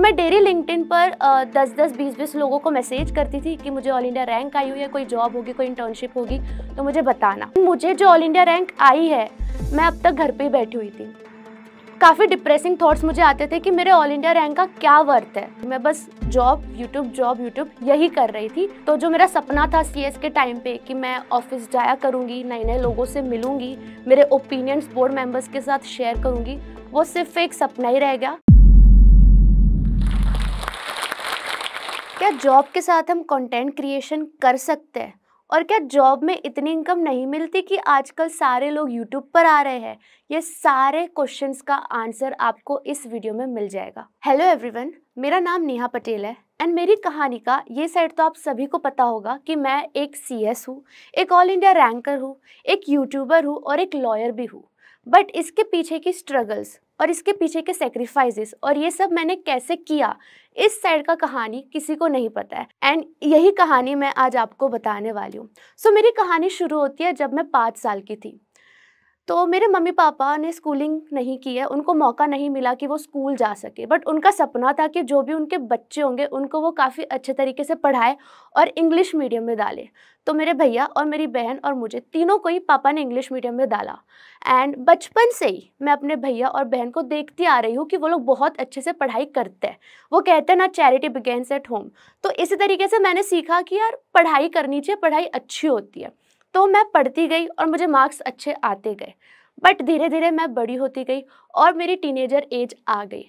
तो मैं daily LinkedIn पर दस दस बीस बीस लोगों को मैसेज करती थी कि मुझे ऑल इंडिया रैंक आई हुई है कोई जॉब होगी कोई इंटर्नशिप होगी तो मुझे बताना मुझे जो ऑल इंडिया रैंक आई है मैं अब तक घर पर ही बैठी हुई थी काफ़ी डिप्रेसिंग थॉट्स मुझे आते थे कि मेरे ऑल इंडिया रैंक का क्या वर्थ है मैं बस जॉब यूट्यूब जॉब यूट्यूब यही कर रही थी तो जो मेरा सपना था सी के टाइम पे कि मैं ऑफिस जाया करूँगी नए नए लोगों से मिलूँगी मेरे ओपिनियंस बोर्ड मेंबर्स के साथ शेयर करूँगी वो सिर्फ एक सपना ही रह गया क्या जॉब के साथ हम कंटेंट क्रिएशन कर सकते हैं और क्या जॉब में इतनी इनकम नहीं मिलती कि आजकल सारे लोग यूट्यूब पर आ रहे हैं ये सारे क्वेश्चंस का आंसर आपको इस वीडियो में मिल जाएगा हेलो एवरीवन मेरा नाम नेहा पटेल है एंड मेरी कहानी का ये साइड तो आप सभी को पता होगा कि मैं एक सी एस हूँ एक ऑल इंडिया रैंकर हूँ एक यूट्यूबर हूँ और एक लॉयर भी हूँ बट इसके पीछे की स्ट्रगल्स और इसके पीछे के सेक्रीफाइसेस और ये सब मैंने कैसे किया इस साइड का कहानी किसी को नहीं पता है एंड यही कहानी मैं आज आपको बताने वाली हूँ सो so, मेरी कहानी शुरू होती है जब मैं पाँच साल की थी तो मेरे मम्मी पापा ने स्कूलिंग नहीं की है उनको मौका नहीं मिला कि वो स्कूल जा सके बट उनका सपना था कि जो भी उनके बच्चे होंगे उनको वो काफ़ी अच्छे तरीके से पढ़ाए और इंग्लिश मीडियम में डाले तो मेरे भैया और मेरी बहन और मुझे तीनों को ही पापा ने इंग्लिश मीडियम में डाला एंड बचपन से ही मैं अपने भैया और बहन को देखती आ रही हूँ कि वो लोग बहुत अच्छे से पढ़ाई करते हैं वो कहते हैं ना चैरिटी बिगेन्स एट होम तो इसी तरीके से मैंने सीखा कि यार पढ़ाई करनी चाहिए पढ़ाई अच्छी होती है तो मैं पढ़ती गई और मुझे मार्क्स अच्छे आते गए बट धीरे धीरे मैं बड़ी होती गई और मेरी टीनेजर एज आ गई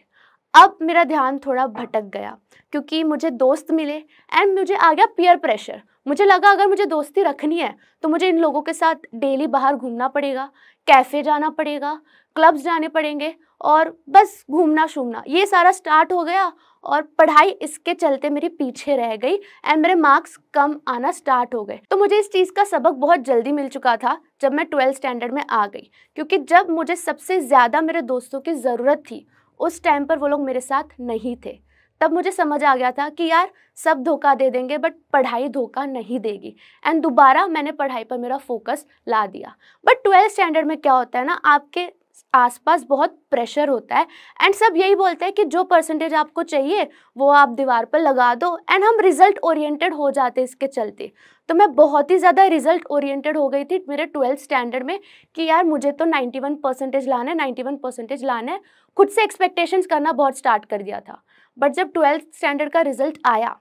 अब मेरा ध्यान थोड़ा भटक गया क्योंकि मुझे दोस्त मिले एंड मुझे आ गया पीयर प्रेशर मुझे लगा अगर मुझे दोस्ती रखनी है तो मुझे इन लोगों के साथ डेली बाहर घूमना पड़ेगा कैफ़े जाना पड़ेगा क्लब्स जाने पड़ेंगे और बस घूमना शूमना ये सारा स्टार्ट हो गया और पढ़ाई इसके चलते मेरी पीछे रह गई एंड मेरे मार्क्स कम आना स्टार्ट हो गए तो मुझे इस चीज़ का सबक बहुत जल्दी मिल चुका था जब मैं ट्वेल्थ स्टैंडर्ड में आ गई क्योंकि जब मुझे सबसे ज़्यादा मेरे दोस्तों की ज़रूरत थी उस टाइम पर वो लोग मेरे साथ नहीं थे तब मुझे समझ आ गया था कि यार सब धोखा दे देंगे बट पढ़ाई धोखा नहीं देगी एंड दोबारा मैंने पढ़ाई पर मेरा फोकस ला दिया बट ट्वेल्थ स्टैंडर्ड में क्या होता है ना आपके आसपास बहुत प्रेशर होता है एंड सब यही बोलते हैं कि जो परसेंटेज आपको चाहिए वो आप दीवार पर लगा दो एंड हम रिजल्ट ओरिएंटेड हो जाते इसके चलते तो मैं बहुत ही ज़्यादा रिजल्ट ओरिएंटेड हो गई थी मेरे ट्वेल्थ स्टैंडर्ड में कि यार मुझे तो 91 परसेंटेज लाना है 91 परसेंटेज लाना है खुद से एक्सपेक्टेशंस करना बहुत स्टार्ट कर दिया था बट जब ट्वेल्थ स्टैंडर्ड का रिजल्ट आया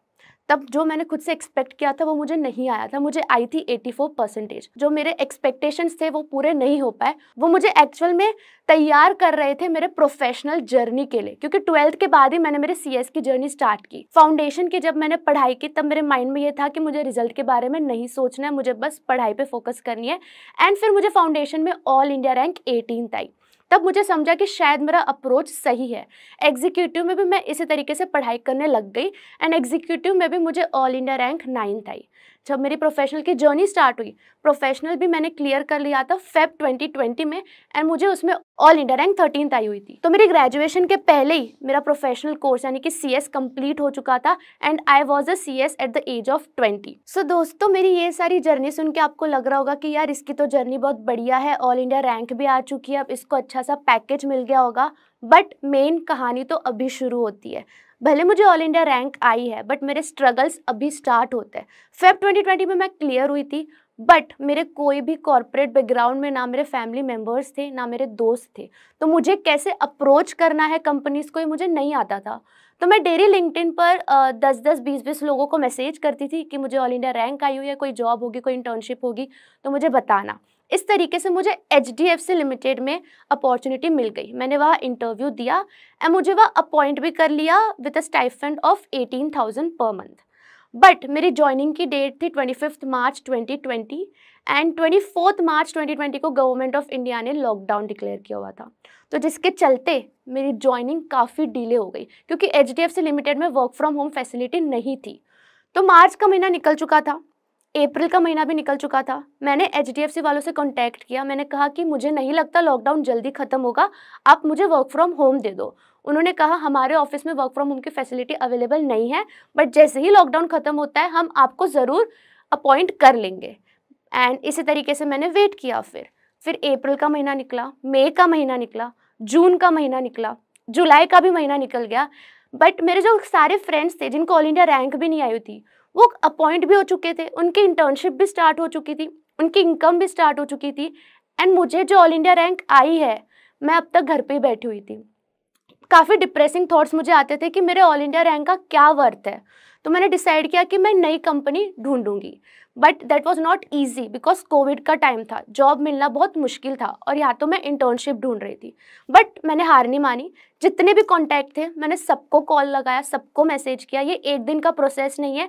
तब जो मैंने खुद से एक्सपेक्ट किया था वो मुझे नहीं आया था मुझे आई थी 84 परसेंटेज जो मेरे एक्सपेक्टेशन थे वो पूरे नहीं हो पाए वो मुझे एक्चुअल में तैयार कर रहे थे मेरे प्रोफेशनल जर्नी के लिए क्योंकि ट्वेल्थ के बाद ही मैंने मेरे सी की जर्नी स्टार्ट की फाउंडेशन की जब मैंने पढ़ाई की तब मेरे माइंड में ये था कि मुझे रिजल्ट के बारे में नहीं सोचना है मुझे बस पढ़ाई पर फोकस करनी है एंड फिर मुझे फाउंडेशन में ऑल इंडिया रैंक एटीन आई तब मुझे समझा कि शायद मेरा अप्रोच सही है एग्जीक्यूटिव में भी मैं इसी तरीके से पढ़ाई करने लग गई एंड एग्जीक्यूटिव में भी मुझे ऑल इंडिया रैंक नाइन्थ आई जब मेरी प्रोफेशनल की जर्नी स्टार्ट हुई प्रोफेशनल भी मैंने क्लियर कर लिया था फेब 2020 में एंड मुझे उसमें ऑल इंडिया रैंक थर्टीन आई हुई थी तो मेरी ग्रेजुएशन के पहले ही मेरा प्रोफेशनल कोर्स यानी कि सी एस कम्प्लीट हो चुका था and I was a C S at the age of twenty so दोस्तों मेरी ये सारी जर्नी सुन के आपको लग रहा होगा कि यार इसकी तो जर्नी बहुत बढ़िया है ऑल इंडिया रैंक भी आ चुकी है अब इसको अच्छा सा पैकेज मिल गया होगा बट मेन कहानी तो अभी शुरू होती है भले मुझे ऑल इंडिया रैंक आई है बट मेरे स्ट्रगल्स अभी स्टार्ट होते हैं फेब 2020 में मैं क्लियर हुई थी बट मेरे कोई भी कॉरपोरेट बैकग्राउंड में ना मेरे फैमिली मेम्बर्स थे ना मेरे दोस्त थे तो मुझे कैसे अप्रोच करना है कंपनीज़ को ये मुझे नहीं आता था तो मैं डेली लिंकटिन पर दस दस बीस बीस लोगों को मैसेज करती थी कि मुझे ऑल इंडिया रैंक आई हुई है कोई जॉब होगी कोई इंटर्नशिप होगी तो मुझे बताना इस तरीके से मुझे H D F C limited में अपॉर्चुनिटी मिल गई मैंने वहाँ इंटरव्यू दिया एंड मुझे वह अपॉइंट भी कर लिया with a stipend of eighteen thousand per month but मेरी ज्वाइनिंग की डेट थी twenty fifth March twenty twenty and twenty fourth March twenty twenty को गवर्नमेंट ऑफ इंडिया ने लॉकडाउन डिक्लेयर किया हुआ था तो जिसके चलते मेरी ज्वाइनिंग काफ़ी डिले हो गई क्योंकि H D F C limited में वर्क फ्रॉम होम फैसिलिटी नहीं थी तो मार्च का महीना निकल चुका था अप्रैल का महीना भी निकल चुका था मैंने एच वालों से कॉन्टैक्ट किया मैंने कहा कि मुझे नहीं लगता लॉकडाउन जल्दी ख़त्म होगा आप मुझे वर्क फ्रॉम होम दे दो उन्होंने कहा हमारे ऑफिस में वर्क फ्रॉम होम की फैसिलिटी अवेलेबल नहीं है बट जैसे ही लॉकडाउन ख़त्म होता है हम आपको ज़रूर अपॉइंट कर लेंगे एंड इसी तरीके से मैंने वेट किया फिर फिर अप्रैल का महीना निकला मई का महीना निकला जून का महीना निकला जुलाई का भी महीना निकल गया बट मेरे जो सारे फ्रेंड्स थे जिनको ऑल इंडिया रैंक भी नहीं आई थी वो अपॉइंट भी हो चुके थे उनकी इंटर्नशिप भी स्टार्ट हो चुकी थी उनकी इनकम भी स्टार्ट हो चुकी थी एंड मुझे जो ऑल इंडिया रैंक आई है मैं अब तक घर पे ही बैठी हुई थी काफ़ी डिप्रेसिंग थॉट्स मुझे आते थे कि मेरे ऑल इंडिया रैंक का क्या वर्थ है तो मैंने डिसाइड किया कि मैं नई कंपनी ढूंढूंगी but that was not easy because COVID का टाइम था जॉब मिलना बहुत मुश्किल था और या तो मैं इंटर्नशिप ढूंढ रही थी बट मैंने हार नहीं मानी जितने भी कॉन्टैक्ट थे मैंने सबको कॉल लगाया सबको मैसेज किया ये एक दिन का प्रोसेस नहीं है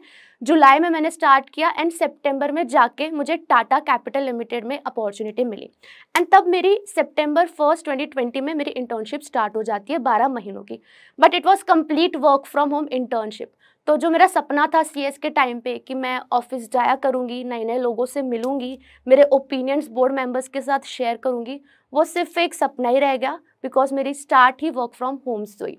जुलाई में मैंने स्टार्ट किया एंड सेप्टेम्बर में जाके मुझे टाटा कैपिटल लिमिटेड में अपॉर्चुनिटी मिली एंड तब मेरी सेप्टेम्बर फर्स्ट 2020 में मेरी इंटर्नशिप स्टार्ट हो जाती है बारह महीनों की but it was complete work from home internship तो जो मेरा सपना था सी के टाइम पे कि मैं ऑफिस जाया करूँगी नए नए लोगों से मिलूँगी मेरे ओपिनियंस बोर्ड मेंबर्स के साथ शेयर करूँगी वो सिर्फ एक सपना ही रह गया बिकॉज मेरी स्टार्ट ही वर्क फ्रॉम होम से हुई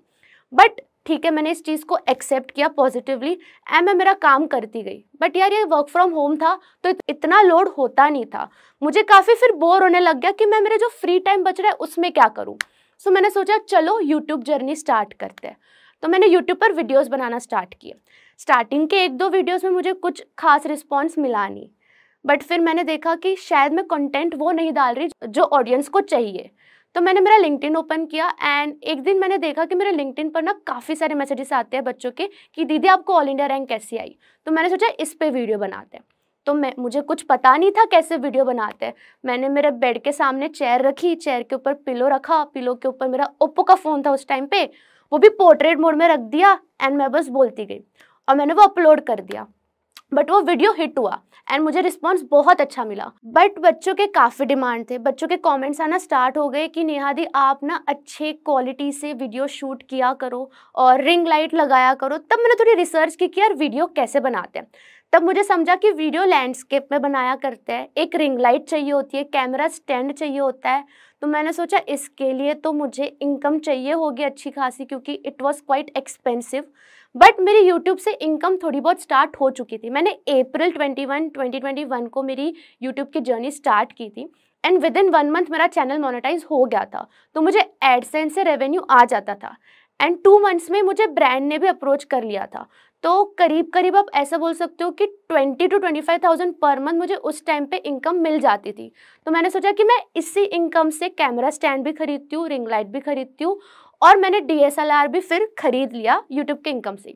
बट ठीक है मैंने इस चीज़ को एक्सेप्ट किया पॉजिटिवली एंड मैं मेरा काम करती गई बट यार ये वर्क फ्रॉम होम था तो इतना लोड होता नहीं था मुझे काफ़ी फिर बोर होने लग गया कि मैं मेरे जो फ्री टाइम बच रहा है उसमें क्या करूँ सो so, मैंने सोचा चलो यूट्यूब जर्नी स्टार्ट करते हैं तो मैंने यूट्यूब पर वीडियोस बनाना स्टार्ट किया स्टार्टिंग के एक दो वीडियोस में मुझे कुछ खास रिस्पॉन्स मिला नहीं बट फिर मैंने देखा कि शायद मैं कंटेंट वो नहीं डाल रही जो ऑडियंस को चाहिए तो मैंने मेरा लिंकटिन ओपन किया एंड एक दिन मैंने देखा कि मेरे लिंकटिन पर ना काफ़ी सारे मैसेजेस आते हैं बच्चों के कि दीदी आपको ऑल इंडिया रैंक कैसी आई तो मैंने सोचा इस पर वीडियो बनाते हैं तो मैं मुझे कुछ पता नहीं था कैसे वीडियो बनाते हैं मैंने मेरे बेड के सामने चेयर रखी चेयर के ऊपर पिलो रखा पिलो के ऊपर मेरा ओप्पो का फ़ोन था उस टाइम पे वो भी पोर्ट्रेट मोड में रख दिया एंड मैं बस बोलती गई और मैंने वो अपलोड कर दिया बट वो वीडियो हिट हुआ एंड मुझे रिस्पॉन्स बहुत अच्छा मिला बट बच्चों के काफ़ी डिमांड थे बच्चों के कमेंट्स आना स्टार्ट हो गए कि नेहा दी आप ना अच्छे क्वालिटी से वीडियो शूट किया करो और रिंग लाइट लगाया करो तब मैंने थोड़ी रिसर्च की कि यार वीडियो कैसे बनाते हैं तब मुझे समझा कि वीडियो लैंडस्केप में बनाया करते हैं एक रिंग लाइट चाहिए होती है कैमरा स्टैंड चाहिए होता है तो मैंने सोचा इसके लिए तो मुझे इनकम चाहिए होगी अच्छी खासी क्योंकि it was quite expensive but मेरी यूट्यूब से इनकम थोड़ी बहुत स्टार्ट हो चुकी थी मैंने अप्रैल 21 2021 को मेरी यूट्यूब की जर्नी स्टार्ट की थी and within one month मेरा चैनल मोनिटाइज हो गया था तो मुझे एडसेंस से रेवेन्यू आ जाता था एंड टू मंथ्स में मुझे ब्रांड ने भी अप्रोच कर लिया था तो करीब करीब आप ऐसा बोल सकते हो कि twenty two twenty five thousand per month मुझे उस टाइम पे इनकम मिल जाती थी तो मैंने सोचा कि मैं इसी इनकम से कैमरा स्टैंड भी खरीदती हूँ रिंग लाइट भी खरीदती हूँ और मैंने डी भी फिर खरीद लिया यूट्यूब के इनकम से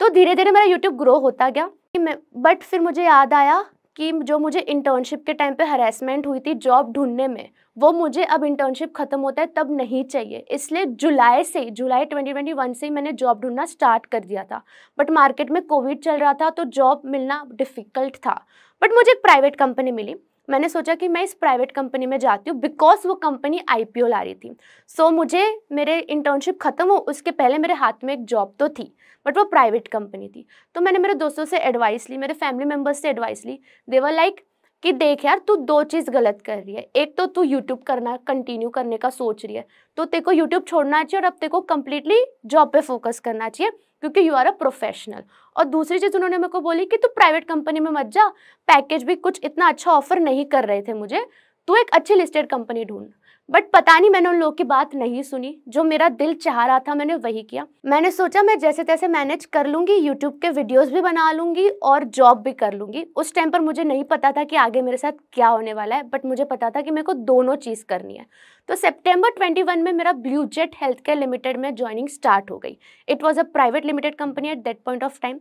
तो धीरे धीरे मेरा यूट्यूब ग्रो होता गया बट फिर मुझे याद आया कि जो मुझे इंटर्नशिप के टाइम पे हरेसमेंट हुई थी जॉब ढूंढने में वो मुझे अब इंटर्नशिप ख़त्म होता है तब नहीं चाहिए इसलिए जुलाई से जुलाई 2021 से ही मैंने जॉब ढूंढना स्टार्ट कर दिया था बट मार्केट में कोविड चल रहा था तो जॉब मिलना डिफ़िकल्ट था बट मुझे एक प्राइवेट कंपनी मिली मैंने सोचा कि मैं इस प्राइवेट कंपनी में जाती हूँ बिकॉज वो कंपनी आई ला रही थी सो so, मुझे मेरे इंटर्नशिप ख़त्म हो उसके पहले मेरे हाथ में एक जॉब तो थी बट वो प्राइवेट कंपनी थी तो मैंने मेरे दोस्तों से एडवाइस ली मेरे फैमिली मेम्बर्स से एडवाइस ली देवर लाइक कि देख यार तू दो चीज़ गलत कर रही है एक तो तू यूट्यूब करना कंटिन्यू करने का सोच रही है तो तेरे को यूट्यूब छोड़ना चाहिए और अब तेरे को कम्प्लीटली जॉब पे फोकस करना चाहिए क्योंकि यू आर अ प्रोफेशनल और दूसरी चीज़ उन्होंने मेरे को बोली कि तू प्राइवेट कंपनी में मत जा पैकेज भी कुछ इतना अच्छा ऑफर नहीं कर रहे थे मुझे तू एक अच्छी लिस्टेड कंपनी ढूंढ बट पता नहीं मैंने उन लोगों की बात नहीं सुनी जो मेरा दिल चाह रहा था मैंने वही किया मैंने सोचा मैं जैसे तैसे मैनेज कर लूँगी यूट्यूब के वीडियोस भी बना लूँगी और जॉब भी कर लूँगी उस टाइम पर मुझे नहीं पता था कि आगे मेरे साथ क्या होने वाला है बट मुझे पता था कि मेरे को दोनों चीज़ करनी है तो सेप्टेम्बर ट्वेंटी में मेरा Blue Jet Health Care Limited में ज्वाइनिंग स्टार्ट हो गई it was a private limited company at that point of time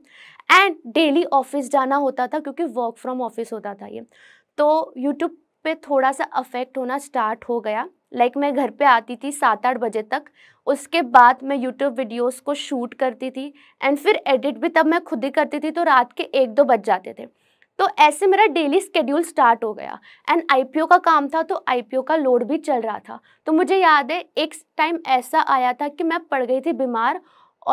and daily office जाना होता था क्योंकि वर्क फ्रॉम ऑफिस होता था ये तो यूट्यूब पे थोड़ा सा अफेक्ट होना स्टार्ट हो गया लाइक like मैं घर पे आती थी सात आठ बजे तक उसके बाद मैं यूट्यूब वीडियोस को शूट करती थी एंड फिर एडिट भी तब मैं खुद ही करती थी तो रात के एक दो बज जाते थे तो ऐसे मेरा डेली स्केड्यूल स्टार्ट हो गया एंड आईपीओ का काम था तो आईपीओ का लोड भी चल रहा था तो मुझे याद है एक टाइम ऐसा आया था कि मैं पड़ गई थी बीमार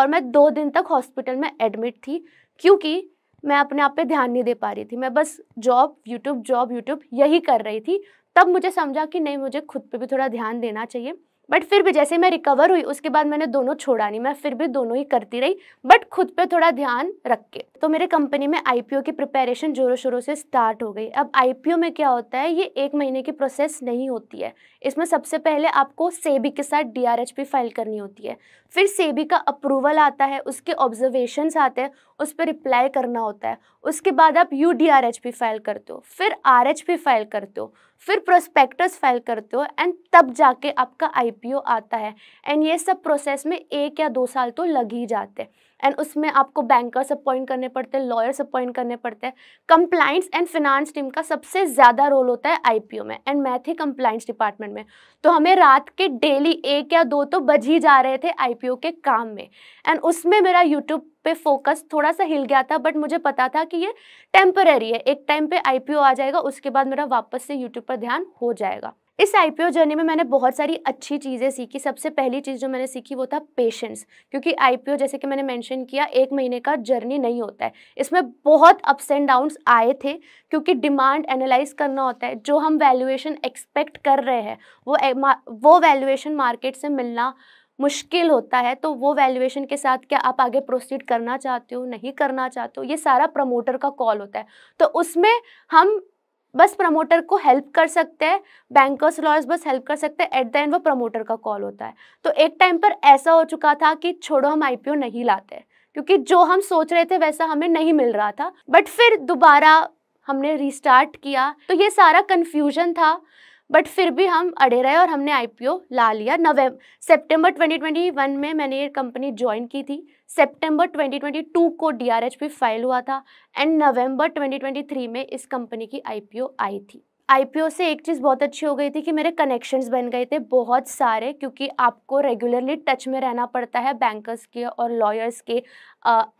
और मैं दो दिन तक हॉस्पिटल में एडमिट थी क्योंकि मैं अपने आप पे ध्यान नहीं दे पा रही थी मैं बस जॉब यूट्यूब जॉब यूट्यूब यही कर रही थी तब मुझे समझा कि नहीं मुझे खुद पे भी थोड़ा ध्यान देना चाहिए बट फिर भी जैसे मैं रिकवर हुई उसके बाद मैंने दोनों छोड़ा नहीं मैं फिर भी दोनों ही करती रही बट खुद पे थोड़ा ध्यान रख के तो मेरे कंपनी में आईपीओ की प्रिपरेशन जोरों शोरों से स्टार्ट हो गई अब आईपीओ में क्या होता है ये एक महीने की प्रोसेस नहीं होती है इसमें सबसे पहले आपको सेबी के साथ डी फाइल करनी होती है फिर सेबी का अप्रूवल आता है उसके ऑब्जर्वेशन आते हैं उस पर रिप्लाई करना होता है उसके बाद आप यू फाइल करते हो फिर आर फाइल करते हो फिर प्रोस्पेक्टस फाइल करते हो एंड तब जाके आपका आईपीओ आता है एंड ये सब प्रोसेस में एक या दो साल तो लग ही जाते हैं एंड उसमें आपको बैंकर्स अपॉइंट करने पड़ते हैं लॉयर्स अपॉइंट करने पड़ते हैं कंप्लाइंस एंड फिनांस टीम का सबसे ज़्यादा रोल होता है आईपीओ में एंड मैं थी कंप्लाइंस डिपार्टमेंट में तो हमें रात के डेली एक या दो तो बज ही जा रहे थे आईपीओ के काम में एंड उसमें मेरा यूट्यूब पे फोकस थोड़ा सा हिल गया था बट मुझे पता था कि ये टेम्पररी है एक टाइम पे आईपीओ आ जाएगा उसके बाद मेरा वापस से यूट्यूब पर ध्यान हो जाएगा इस आईपीओ जर्नी में मैंने बहुत सारी अच्छी चीज़ें सीखी सबसे पहली चीज़ जो मैंने सीखी वो था पेशेंस क्योंकि आईपीओ जैसे कि मैंने मेंशन किया एक महीने का जर्नी नहीं होता है इसमें बहुत अप्स एंड डाउन्स आए थे क्योंकि डिमांड एनालाइज करना होता है जो हम वैल्यूएशन एक्सपेक्ट कर रहे हैं वो वो वैल्यूएशन मार्केट से मिलना मुश्किल होता है तो वो वैल्यूएशन के साथ क्या आप आगे प्रोसीड करना चाहते हो नहीं करना चाहते हो ये सारा प्रमोटर का कॉल होता है तो उसमें हम बस प्रमोटर को हेल्प कर सकते हैं बैंकर्स लॉयर्स बस हेल्प कर सकते हैं एट द एंड वो प्रमोटर का कॉल होता है तो एक टाइम पर ऐसा हो चुका था कि छोड़ो हम आई नहीं लाते क्योंकि जो हम सोच रहे थे वैसा हमें नहीं मिल रहा था बट फिर दोबारा हमने रिस्टार्ट किया तो ये सारा कन्फ्यूजन था बट फिर भी हम अड़े रहे और हमने आईपीओ ला लिया नवम्बर सितंबर 2021 में मैंने ये कंपनी ज्वाइन की थी सितंबर 2022 को डीआरएच फाइल हुआ था एंड नवंबर 2023 में इस कंपनी की आईपीओ आई थी आईपीओ से एक चीज़ बहुत अच्छी हो गई थी कि मेरे कनेक्शंस बन गए थे बहुत सारे क्योंकि आपको रेगुलरली टच में रहना पड़ता है बैंकर्स के और लॉयर्स के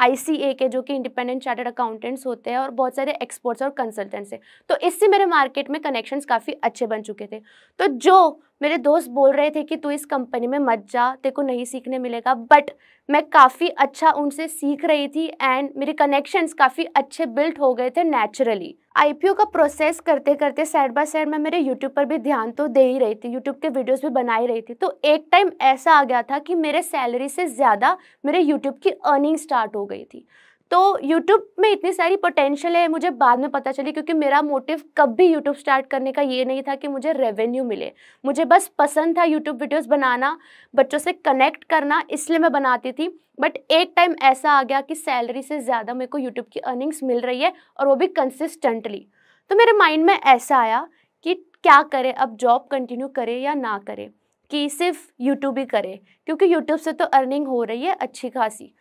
आईसीए के जो कि इंडिपेंडेंट चार्टर्ड अकाउंटेंट्स होते हैं और बहुत सारे एक्सपर्ट्स और कंसल्टेंट्स हैं तो इससे मेरे मार्केट में कनेक्शंस काफ़ी अच्छे बन चुके थे तो जो मेरे दोस्त बोल रहे थे कि तू इस कंपनी में मत जा तेरे को नहीं सीखने मिलेगा बट मैं काफ़ी अच्छा उनसे सीख रही थी एंड मेरे कनेक्शंस काफ़ी अच्छे बिल्ट हो गए थे नेचुरली आई का प्रोसेस करते करते साइड बाय साइड मैं मेरे यूट्यूब पर भी ध्यान तो दे ही रही थी यूट्यूब के वीडियोस भी बना ही रही थी तो एक टाइम ऐसा आ गया था कि मेरे सैलरी से ज़्यादा मेरे यूट्यूब की अर्निंग स्टार्ट हो गई थी तो यूट्यूब में इतनी सारी पोटेंशियल है मुझे बाद में पता चली क्योंकि मेरा मोटिव कभी यूट्यूब स्टार्ट करने का ये नहीं था कि मुझे रेवेन्यू मिले मुझे बस पसंद था यूट्यूब वीडियोस बनाना बच्चों से कनेक्ट करना इसलिए मैं बनाती थी बट एक टाइम ऐसा आ गया कि सैलरी से ज़्यादा मेरे को यूट्यूब की अर्निंग्स मिल रही है और वो भी कंसिस्टेंटली तो मेरे माइंड में ऐसा आया कि क्या करें अब जॉब कंटिन्यू करें या ना करें कि सिर्फ यूट्यूब ही करें क्योंकि यूट्यूब से तो अर्निंग हो रही है अच्छी खासी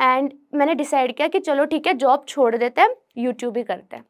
एंड मैंने डिसाइड किया कि चलो ठीक है जॉब छोड़ देते हैं यूट्यूब ही करते हैं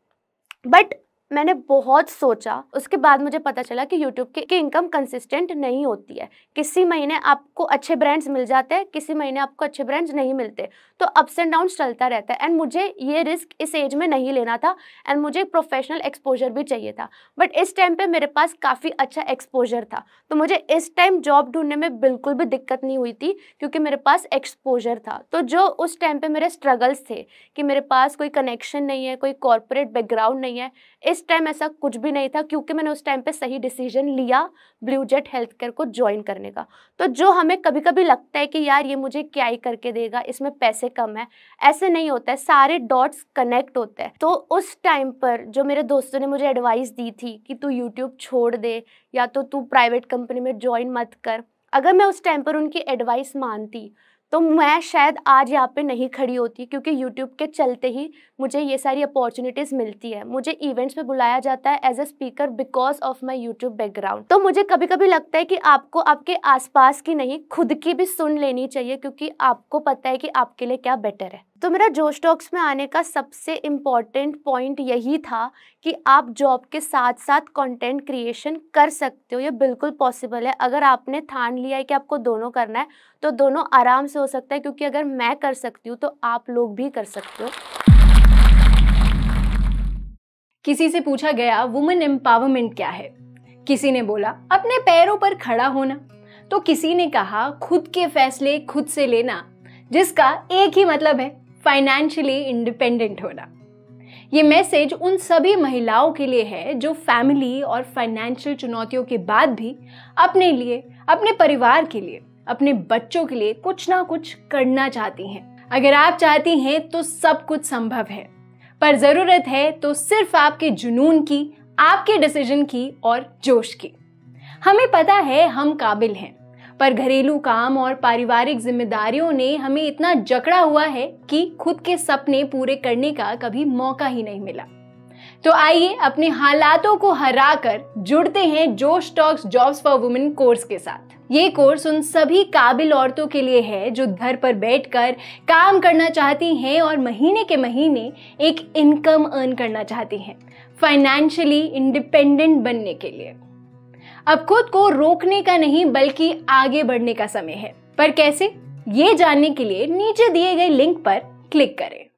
बट मैंने बहुत सोचा उसके बाद मुझे पता चला कि यूट्यूब की, इनकम कंसिस्टेंट नहीं होती है किसी महीने आपको अच्छे ब्रांड्स मिल जाते हैं किसी महीने आपको अच्छे ब्रांड्स नहीं मिलते तो अप्स एंड डाउन चलता रहता है एंड मुझे ये रिस्क इस एज में नहीं लेना था एंड मुझे एक प्रोफेशनल एक्सपोजर भी चाहिए था बट इस टाइम पर मेरे पास काफ़ी अच्छा एक्सपोजर था तो मुझे इस टाइम जॉब ढूंढने में बिल्कुल भी दिक्कत नहीं हुई थी क्योंकि मेरे पास एक्सपोजर था तो जो उस टाइम पर मेरे स्ट्रगल्स थे कि मेरे पास कोई कनेक्शन नहीं है कोई कॉरपोरेट बैकग्राउंड नहीं है इस टाइम ऐसा कुछ भी नहीं था क्योंकि मैंने उस टाइम पे सही डिसीजन लिया ब्लू जेट हेल्थ केयर को ज्वाइन करने का तो जो हमें कभी कभी लगता है कि यार ये मुझे क्या ही करके देगा इसमें पैसे कम है ऐसे नहीं होता है सारे डॉट्स कनेक्ट होते हैं तो उस टाइम पर जो मेरे दोस्तों ने मुझे एडवाइस दी थी कि तू यूट्यूब छोड़ दे या तो तू प्राइवेट कंपनी में ज्वाइन मत कर अगर मैं उस टाइम पर उनकी एडवाइस मानती तो मैं शायद आज यहाँ पे नहीं खड़ी होती क्योंकि यूट्यूब के चलते ही मुझे ये सारी अपॉर्चुनिटीज़ मिलती है मुझे इवेंट्स में बुलाया जाता है as a speaker because of my YouTube background तो मुझे कभी कभी लगता है कि आपको आपके आसपास की नहीं खुद की भी सुन लेनी चाहिए क्योंकि आपको पता है कि आपके लिए क्या बेटर है तो मेरा जो स्टॉक्स में आने का सबसे इम्पॉर्टेंट पॉइंट यही था कि आप जॉब के साथ साथ कंटेंट क्रिएशन कर सकते हो ये बिल्कुल पॉसिबल है अगर आपने ठान लिया है कि आपको दोनों करना है तो दोनों आराम से हो सकता है क्योंकि अगर मैं कर सकती हूँ तो आप लोग भी कर सकते हो किसी से पूछा गया वुमेन एम्पावरमेंट क्या है किसी ने बोला अपने पैरों पर खड़ा होना तो किसी ने कहा खुद के फैसले खुद से लेना जिसका एक ही मतलब है फाइनेंशियली इंडिपेंडेंट होना ये मैसेज उन सभी महिलाओं के लिए है जो फैमिली और फाइनेंशियल चुनौतियों के बाद भी अपने लिए अपने परिवार के लिए अपने बच्चों के लिए कुछ ना कुछ करना चाहती हैं अगर आप चाहती हैं तो सब कुछ संभव है पर ज़रूरत है तो सिर्फ आपके जुनून की आपके डिसीजन की और जोश की हमें पता है हम काबिल हैं पर घरेलू काम और पारिवारिक जिम्मेदारियों ने हमें इतना जकड़ा हुआ है कि खुद के सपने पूरे करने का कभी मौका ही नहीं मिला तो आइए अपने हालातों को हरा कर जुड़ते हैं Josh Talks jobs for women course के साथ ये कोर्स उन सभी काबिल औरतों के लिए है जो घर पर बैठकर काम करना चाहती हैं और महीने के महीने एक इनकम अर्न करना चाहती हैं फाइनेंशियली इंडिपेंडेंट बनने के लिए अब खुद को रोकने का नहीं बल्कि आगे बढ़ने का समय है पर कैसे ये जानने के लिए नीचे दिए गए लिंक पर क्लिक करें